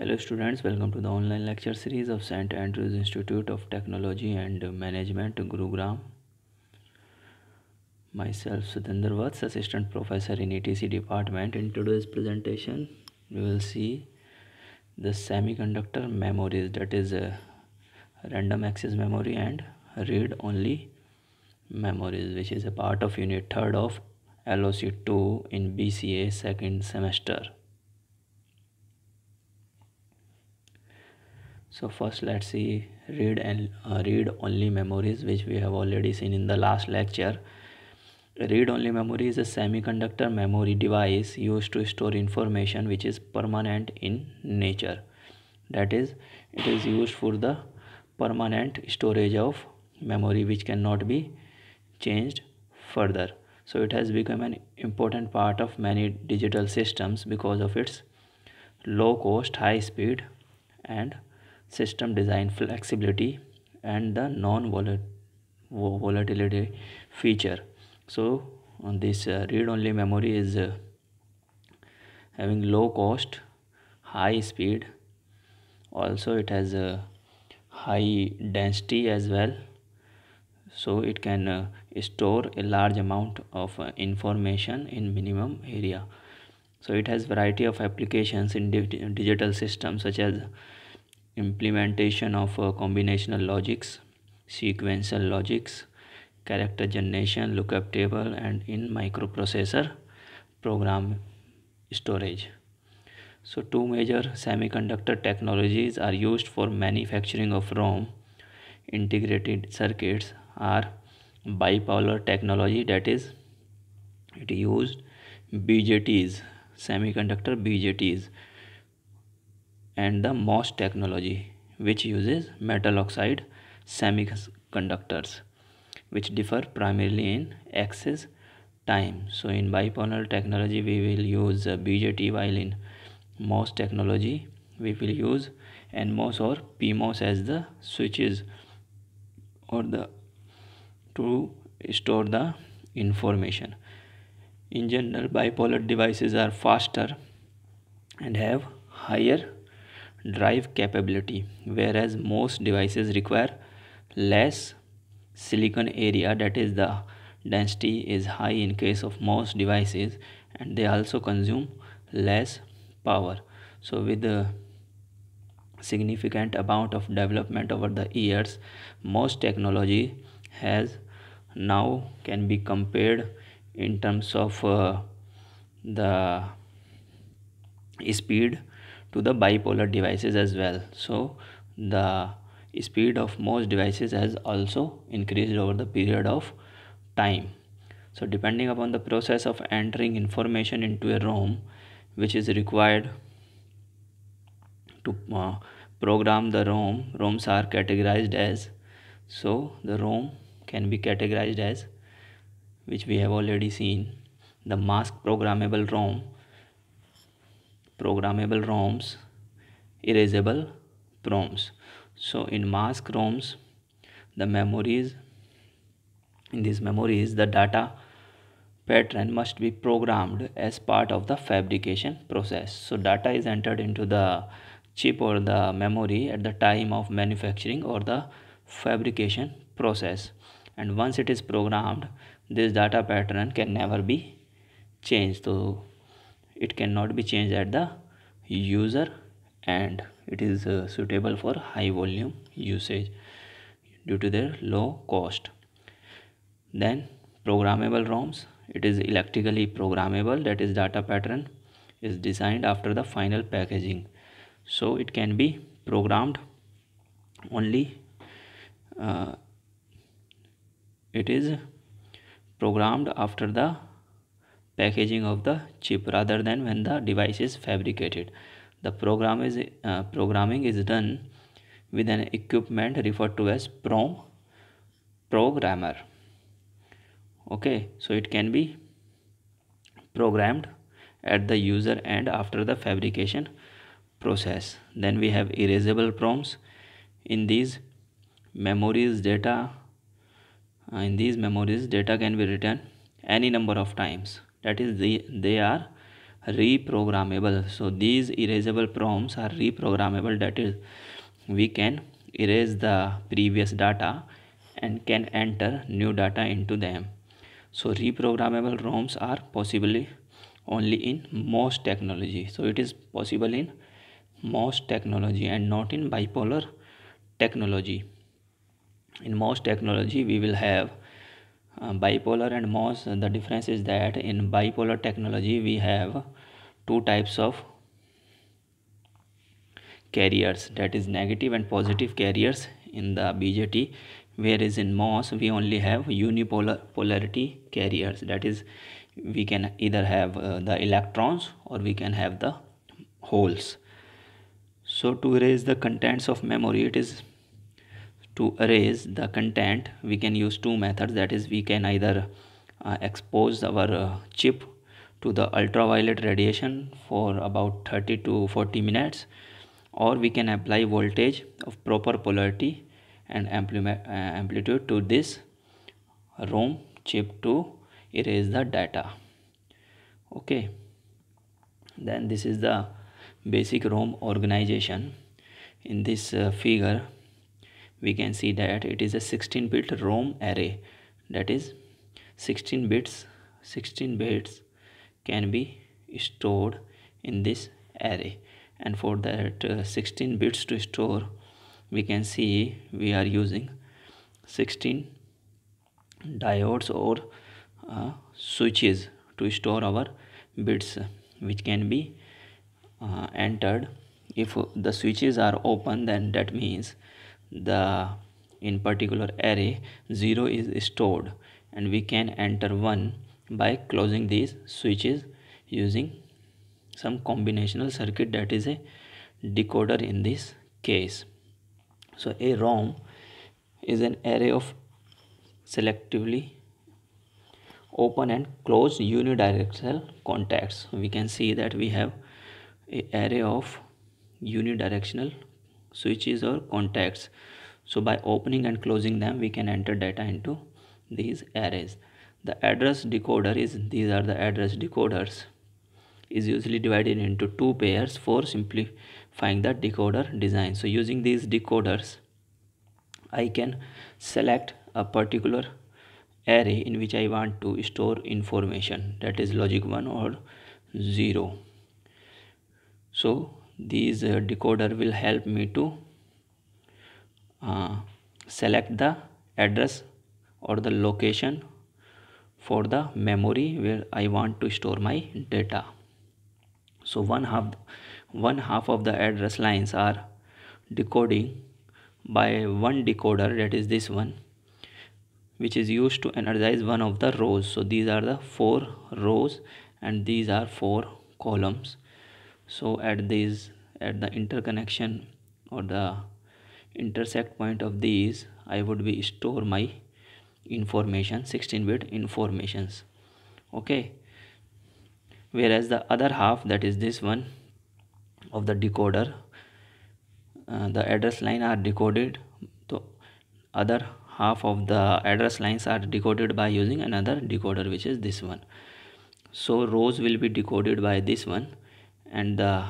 Hello students, welcome to the online lecture series of St. Andrews Institute of Technology and Management, Gurugram. Myself Sudhindar Vats, Assistant Professor in ETC Department. In today's presentation, we will see the semiconductor memories that is uh, random access memory and read-only memories which is a part of unit 3rd of LOC2 in BCA second semester. so first let's see read and uh, read only memories which we have already seen in the last lecture read only memory is a semiconductor memory device used to store information which is permanent in nature that is it is used for the permanent storage of memory which cannot be changed further so it has become an important part of many digital systems because of its low cost high speed and system design flexibility and the non volatility feature so this uh, read only memory is uh, having low cost high speed also it has a uh, high density as well so it can uh, store a large amount of uh, information in minimum area so it has variety of applications in digital systems such as implementation of uh, combinational logics sequential logics character generation lookup table and in microprocessor program storage so two major semiconductor technologies are used for manufacturing of ROM integrated circuits are bipolar technology that is it used BJTs semiconductor BJTs and the MOS technology which uses metal oxide semiconductors which differ primarily in access time. So in bipolar technology we will use BJT while in MOS technology we will use NMOS or PMOS as the switches or the to store the information. In general bipolar devices are faster and have higher drive capability whereas most devices require less silicon area that is the density is high in case of most devices and they also consume less power so with the significant amount of development over the years most technology has now can be compared in terms of uh, the speed to the bipolar devices as well so the speed of most devices has also increased over the period of time so depending upon the process of entering information into a ROM which is required to uh, program the ROM ROMs are categorized as so the ROM can be categorized as which we have already seen the mask programmable ROM programmable roms erasable roms so in mask roms the memories in these memories the data pattern must be programmed as part of the fabrication process so data is entered into the chip or the memory at the time of manufacturing or the fabrication process and once it is programmed this data pattern can never be changed so it cannot be changed at the user and it is uh, suitable for high volume usage due to their low cost then programmable roms it is electrically programmable that is data pattern is designed after the final packaging so it can be programmed only uh, it is programmed after the packaging of the chip rather than when the device is fabricated. The program is, uh, programming is done with an equipment referred to as PROM programmer. Okay, so it can be programmed at the user end after the fabrication process. Then we have erasable proms. In these memories data, uh, in these memories data can be written any number of times that is the, they are reprogrammable so these erasable prompts are reprogrammable that is we can erase the previous data and can enter new data into them so reprogrammable roms are possibly only in most technology so it is possible in most technology and not in bipolar technology in most technology we will have uh, bipolar and MOS the difference is that in bipolar technology we have two types of carriers that is negative and positive carriers in the BJT whereas in MOS we only have unipolar polarity carriers that is we can either have uh, the electrons or we can have the holes so to erase the contents of memory it is to erase the content we can use two methods that is we can either uh, expose our uh, chip to the ultraviolet radiation for about 30 to 40 minutes or we can apply voltage of proper polarity and uh, amplitude to this ROM chip to erase the data okay then this is the basic ROM organization in this uh, figure we can see that it is a 16 bit rom array that is 16 bits 16 bits can be stored in this array and for that uh, 16 bits to store we can see we are using 16 diodes or uh, switches to store our bits which can be uh, entered if the switches are open then that means the in particular array 0 is stored and we can enter 1 by closing these switches using some combinational circuit that is a decoder in this case so a rom is an array of selectively open and closed unidirectional contacts we can see that we have a array of unidirectional switches or contacts so by opening and closing them we can enter data into these arrays the address decoder is these are the address decoders is usually divided into two pairs for simplifying the decoder design so using these decoders i can select a particular array in which i want to store information that is logic 1 or 0 so these uh, decoder will help me to uh, select the address or the location for the memory where I want to store my data so one half one half of the address lines are decoding by one decoder that is this one which is used to energize one of the rows so these are the four rows and these are four columns so at these at the interconnection or the intersect point of these I would be store my information 16 bit informations okay whereas the other half that is this one of the decoder uh, the address line are decoded so other half of the address lines are decoded by using another decoder which is this one so rows will be decoded by this one and the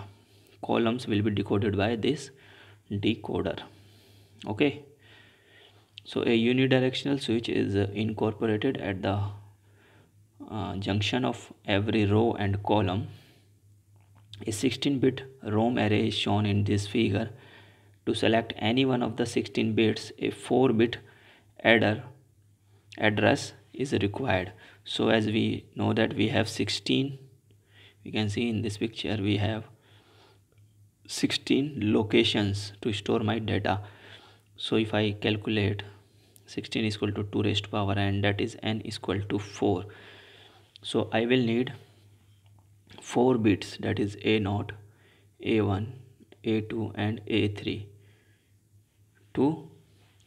columns will be decoded by this decoder okay so a unidirectional switch is uh, incorporated at the uh, junction of every row and column a 16-bit ROM array is shown in this figure to select any one of the 16 bits a 4-bit adder address is required so as we know that we have 16 you can see in this picture we have 16 locations to store my data so if I calculate 16 is equal to 2 raised to power and that is n is equal to 4 so I will need 4 bits that is A0 A1 A2 and A3 to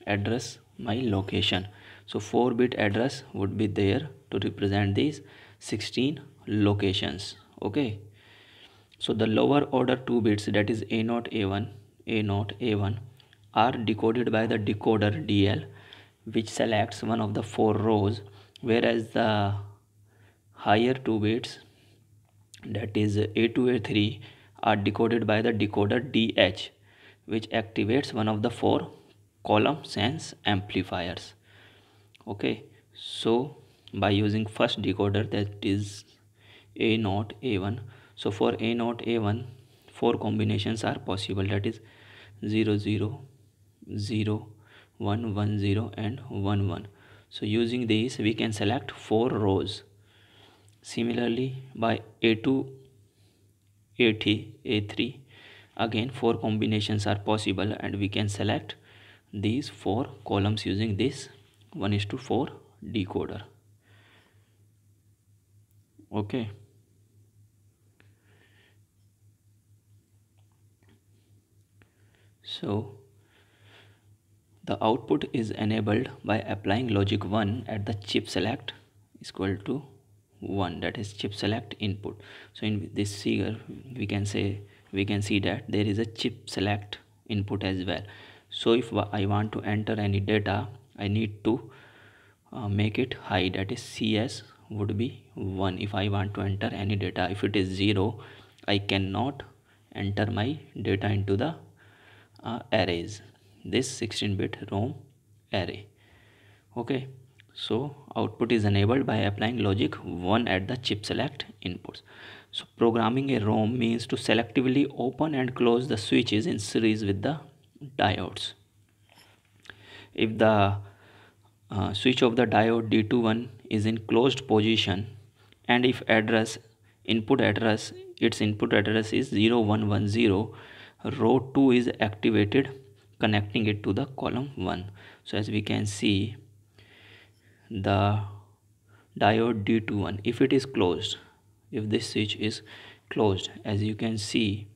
address my location so 4 bit address would be there to represent these 16 locations okay so the lower order two bits that is a0 a1 a0 a1 are decoded by the decoder dl which selects one of the four rows whereas the higher two bits that is a2 a3 are decoded by the decoder dh which activates one of the four column sense amplifiers okay so by using first decoder that is a naught a1 so for a naught a1 four combinations are possible that is 0 0 0 1 1 0 and 1 1 so using these we can select four rows similarly by a2 a3 a3 again four combinations are possible and we can select these four columns using this 1 is to 4 decoder okay So the output is enabled by applying logic 1 at the chip select is equal to 1 that is chip select input. So in this figure we can say we can see that there is a chip select input as well. So if I want to enter any data I need to uh, make it high that is CS would be 1 if I want to enter any data if it is 0 I cannot enter my data into the uh, arrays this 16 bit rom array okay so output is enabled by applying logic 1 at the chip select inputs so programming a rom means to selectively open and close the switches in series with the diodes if the uh, switch of the diode d21 is in closed position and if address input address its input address is 0110 row 2 is activated connecting it to the column 1 so as we can see the diode D21 if it is closed if this switch is closed as you can see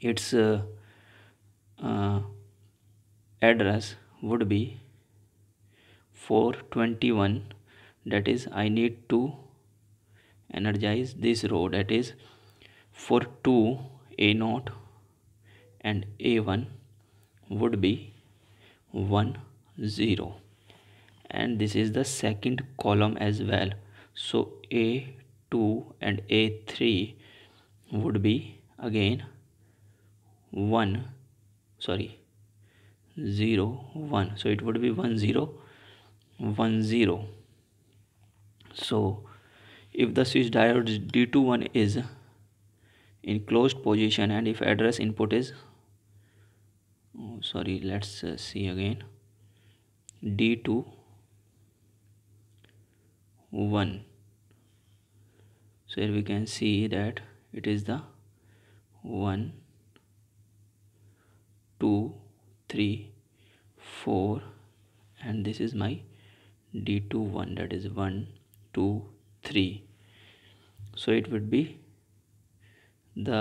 its uh, uh, address would be 421 that is I need to energize this row that is for 2 a naught and a1 would be 1 0 and this is the second column as well so a2 and a3 would be again 1 sorry 0 1 so it would be 1 0 1 0 so if the switch diode d21 is in closed position and if address input is oh, sorry let's uh, see again d2 1 so here we can see that it is the 1 2 3 4 and this is my d2 1 that is 1 2 3 so it would be the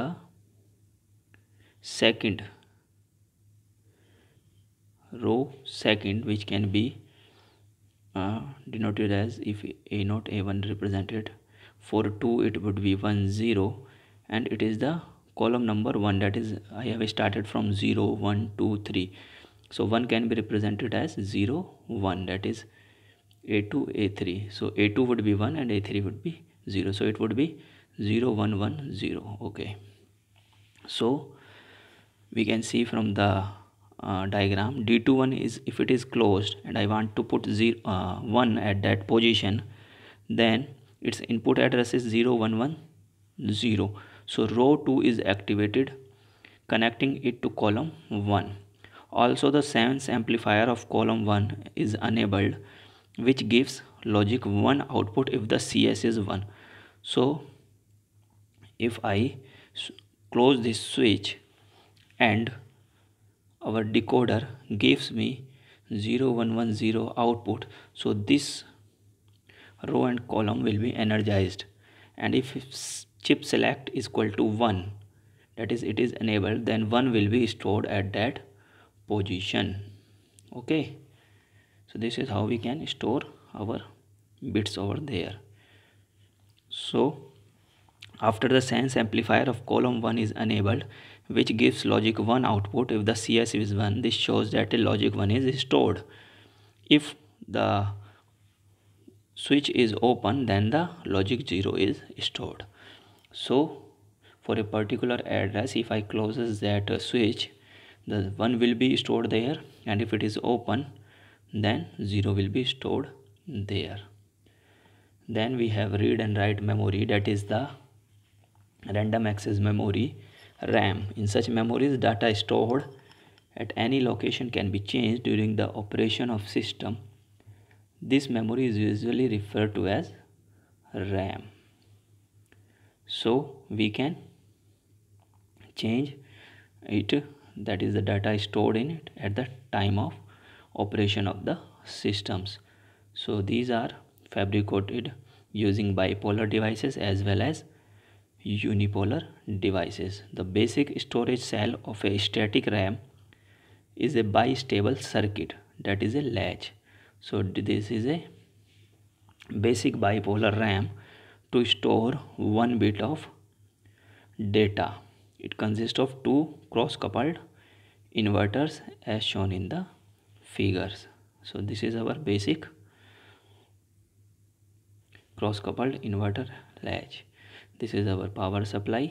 second row second which can be uh, denoted as if a not a1 represented for 2 it would be 1 0 and it is the column number 1 that is I have started from 0 1 2 3 so 1 can be represented as 0 1 that is a2 a3 so a2 would be 1 and a3 would be 0 so it would be Zero one one zero. okay so we can see from the uh, diagram d21 is if it is closed and i want to put zero, uh, 1 at that position then its input address is zero one one zero. so row 2 is activated connecting it to column 1 also the sense amplifier of column 1 is enabled which gives logic 1 output if the cs is 1 so if I close this switch and our decoder gives me 0110 output so this row and column will be energized and if chip select is equal to 1 that is it is enabled then 1 will be stored at that position okay so this is how we can store our bits over there so after the sense amplifier of column 1 is enabled, which gives logic 1 output if the CS is 1, this shows that a logic 1 is stored. If the switch is open, then the logic 0 is stored. So for a particular address, if I closes that switch, the 1 will be stored there and if it is open, then 0 will be stored there. Then we have read and write memory that is the random access memory RAM. In such memories, data stored at any location can be changed during the operation of system. This memory is usually referred to as RAM. So we can change it that is the data stored in it at the time of operation of the systems. So these are fabricated using bipolar devices as well as unipolar devices. The basic storage cell of a static RAM is a bistable circuit that is a latch. So this is a basic bipolar RAM to store one bit of data. It consists of two cross-coupled inverters as shown in the figures. So this is our basic cross-coupled inverter latch this is our power supply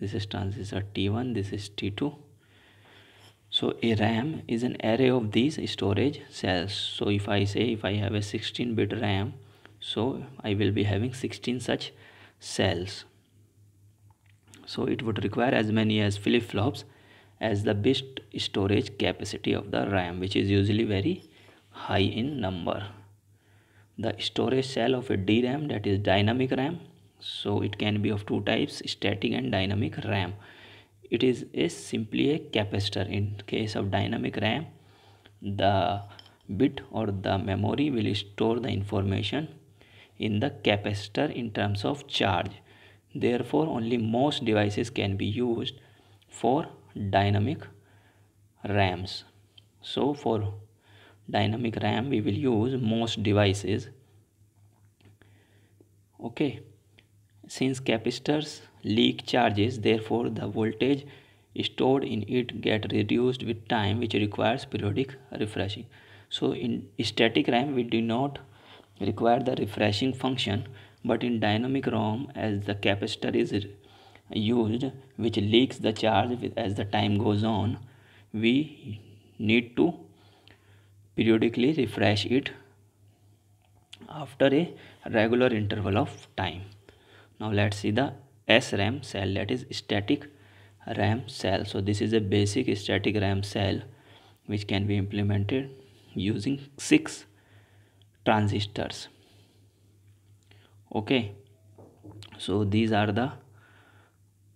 this is transistor t1 this is t2 so a ram is an array of these storage cells so if i say if i have a 16 bit ram so i will be having 16 such cells so it would require as many as flip flops as the best storage capacity of the ram which is usually very high in number the storage cell of a DRAM that is dynamic RAM so it can be of two types static and dynamic ram it is, a simply a capacitor in case of dynamic ram the bit or the memory will store the information in the capacitor in terms of charge therefore only most devices can be used for dynamic rams so for dynamic ram we will use most devices okay since capacitors leak charges, therefore the voltage stored in it get reduced with time which requires periodic refreshing. So in static RAM we do not require the refreshing function but in dynamic ROM as the capacitor is used which leaks the charge with, as the time goes on we need to periodically refresh it after a regular interval of time now let's see the SRAM cell that is static RAM cell so this is a basic static RAM cell which can be implemented using six transistors okay so these are the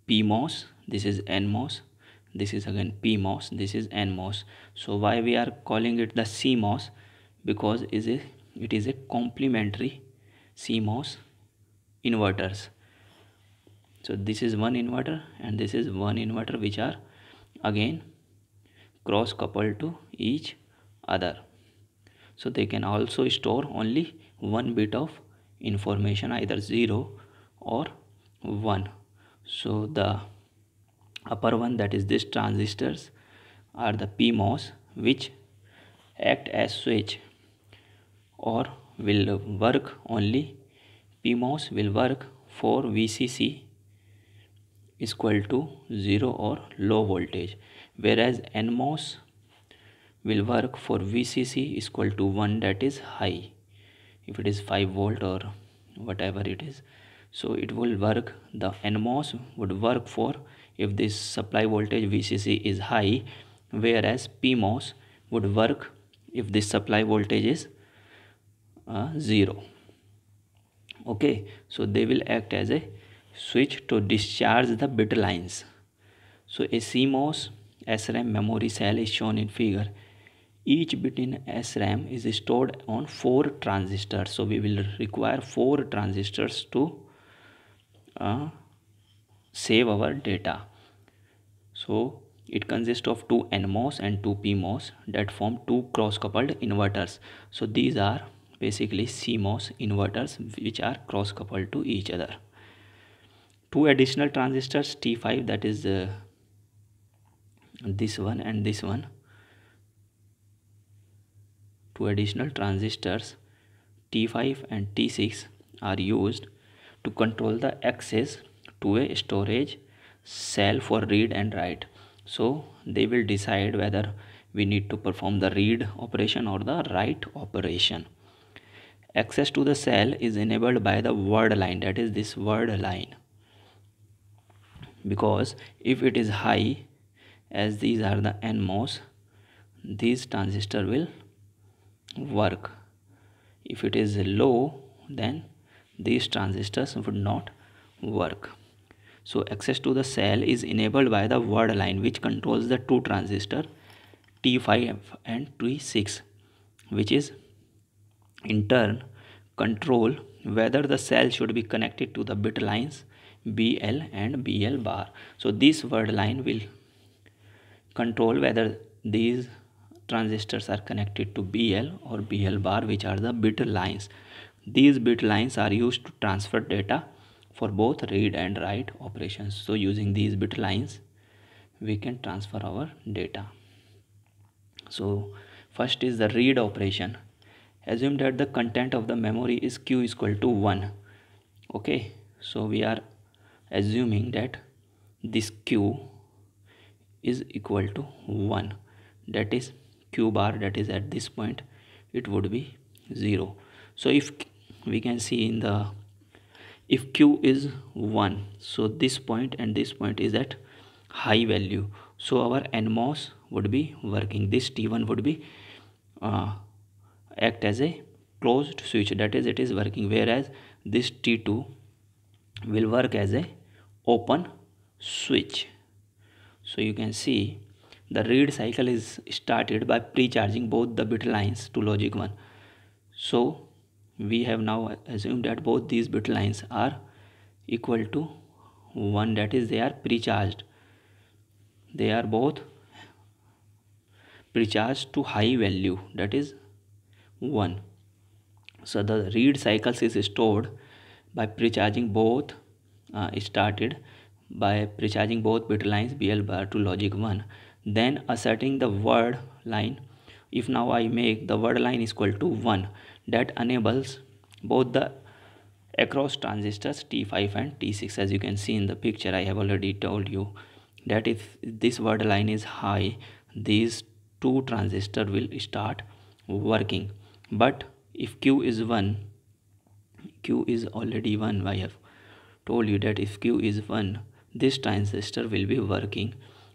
PMOS this is NMOS this is again PMOS this is NMOS so why we are calling it the CMOS because is it is a complementary CMOS inverters so this is one inverter and this is one inverter which are again cross coupled to each other so they can also store only one bit of information either 0 or 1 so the upper one that is this transistors are the PMOS which act as switch or will work only PMOS will work for VCC is equal to 0 or low voltage whereas NMOS will work for VCC is equal to 1 that is high if it is 5 volt or whatever it is so it will work the NMOS would work for if this supply voltage VCC is high whereas PMOS would work if this supply voltage is uh, 0 okay so they will act as a switch to discharge the bit lines so a cmos sram memory cell is shown in figure each bit in sram is stored on four transistors so we will require four transistors to uh, save our data so it consists of two nmos and two pmos that form two cross coupled inverters so these are basically cmos inverters which are cross coupled to each other two additional transistors T5 that is uh, this one and this one two additional transistors T5 and T6 are used to control the access to a storage cell for read and write so they will decide whether we need to perform the read operation or the write operation access to the cell is enabled by the word line that is this word line because if it is high as these are the NMOS these transistor will work if it is low then these transistors would not work so access to the cell is enabled by the word line which controls the two transistor T5 and T6 which is in turn control whether the cell should be connected to the bit lines BL and BL bar so this word line will control whether these transistors are connected to BL or BL bar which are the bit lines these bit lines are used to transfer data for both read and write operations so using these bit lines we can transfer our data so first is the read operation assume that the content of the memory is q is equal to 1 okay so we are assuming that this q is equal to 1 that is q bar that is at this point it would be 0 so if we can see in the if q is 1 so this point and this point is at high value so our nmos would be working this t1 would be uh, act as a closed switch that is it is working whereas this t2 will work as a open switch so you can see the read cycle is started by pre-charging both the bit lines to logic 1 so we have now assumed that both these bit lines are equal to 1 that is they are pre-charged they are both pre-charged to high value that is 1 so the read cycles is stored by pre-charging both uh, started by precharging both bit lines BL bar to logic 1 then asserting the word line if now I make the word line is equal to 1 that enables both the across transistors T5 and T6 as you can see in the picture I have already told you that if this word line is high these two transistor will start working but if Q is 1 Q is already 1 I have told you that if q is 1 this transistor will be working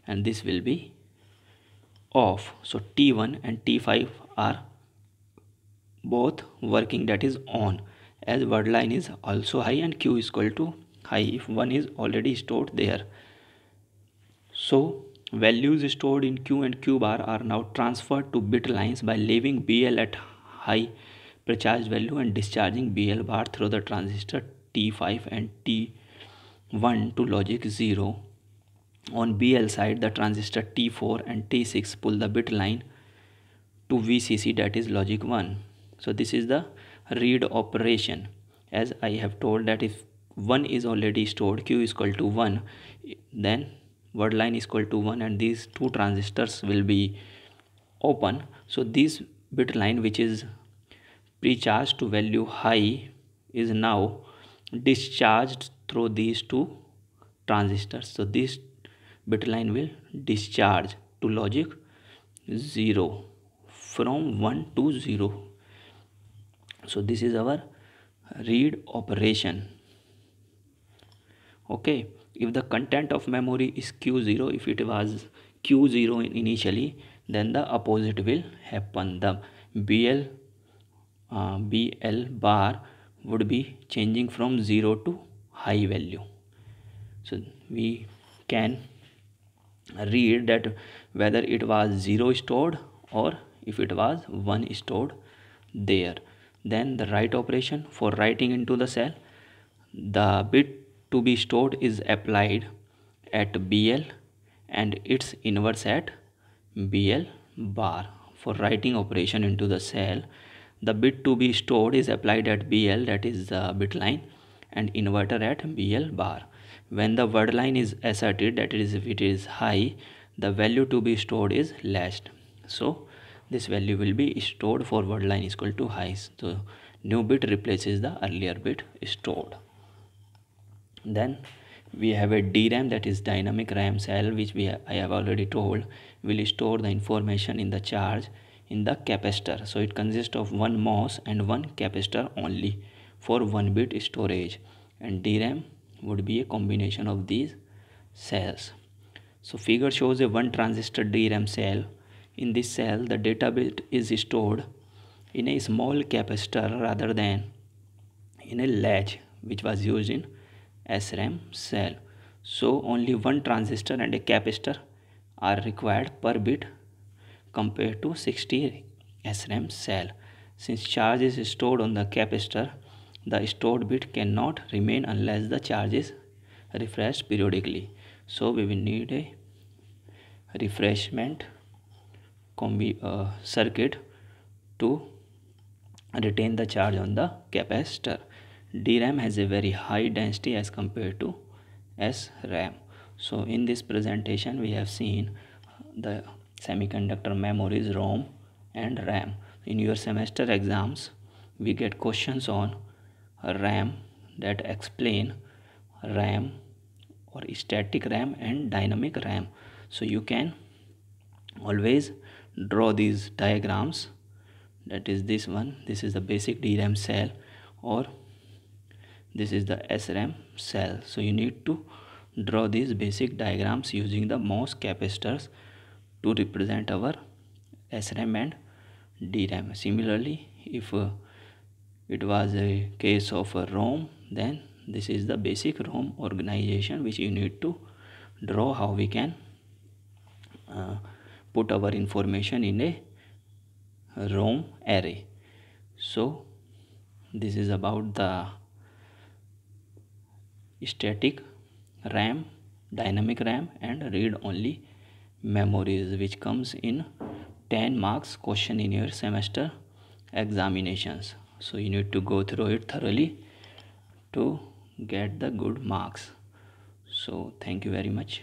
and this will be off so t1 and t5 are both working that is on as word line is also high and q is equal to high if one is already stored there so values stored in q and q bar are now transferred to bit lines by leaving bl at high precharge value and discharging bl bar through the transistor t5 and t1 to logic 0 on bl side the transistor t4 and t6 pull the bit line to vcc that is logic 1 so this is the read operation as i have told that if 1 is already stored q is equal to 1 then word line is equal to 1 and these two transistors will be open so this bit line which is precharged to value high is now discharged through these two transistors so this bit line will discharge to logic 0 from 1 to 0 so this is our read operation okay if the content of memory is q0 if it was q0 initially then the opposite will happen the bl uh, bl bar would be changing from 0 to high value so we can read that whether it was 0 stored or if it was 1 stored there then the write operation for writing into the cell the bit to be stored is applied at BL and its inverse at BL bar for writing operation into the cell the bit to be stored is applied at BL that is the bit line and inverter at BL bar when the word line is asserted that is if it is high the value to be stored is latched so this value will be stored for word line is equal to high so new bit replaces the earlier bit stored then we have a DRAM that is dynamic RAM cell which we I have already told will store the information in the charge in the capacitor. So it consists of one MOS and one capacitor only for 1 bit storage and DRAM would be a combination of these cells. So figure shows a one transistor DRAM cell. In this cell the data bit is stored in a small capacitor rather than in a latch which was used in SRAM cell. So only one transistor and a capacitor are required per bit compared to 60 SRAM cell. Since charge is stored on the capacitor, the stored bit cannot remain unless the charge is refreshed periodically. So we will need a refreshment combi uh, circuit to retain the charge on the capacitor. DRAM has a very high density as compared to SRAM. So in this presentation we have seen the semiconductor memories ROM and RAM in your semester exams we get questions on RAM that explain RAM or static RAM and dynamic RAM so you can always draw these diagrams that is this one this is the basic DRAM cell or this is the SRAM cell so you need to draw these basic diagrams using the MOS capacitors to represent our SRAM and DRAM. Similarly, if uh, it was a case of a ROM, then this is the basic ROM organization which you need to draw how we can uh, put our information in a ROM array. So, this is about the static RAM, dynamic RAM and read only memories which comes in 10 marks question in your semester examinations so you need to go through it thoroughly to get the good marks so thank you very much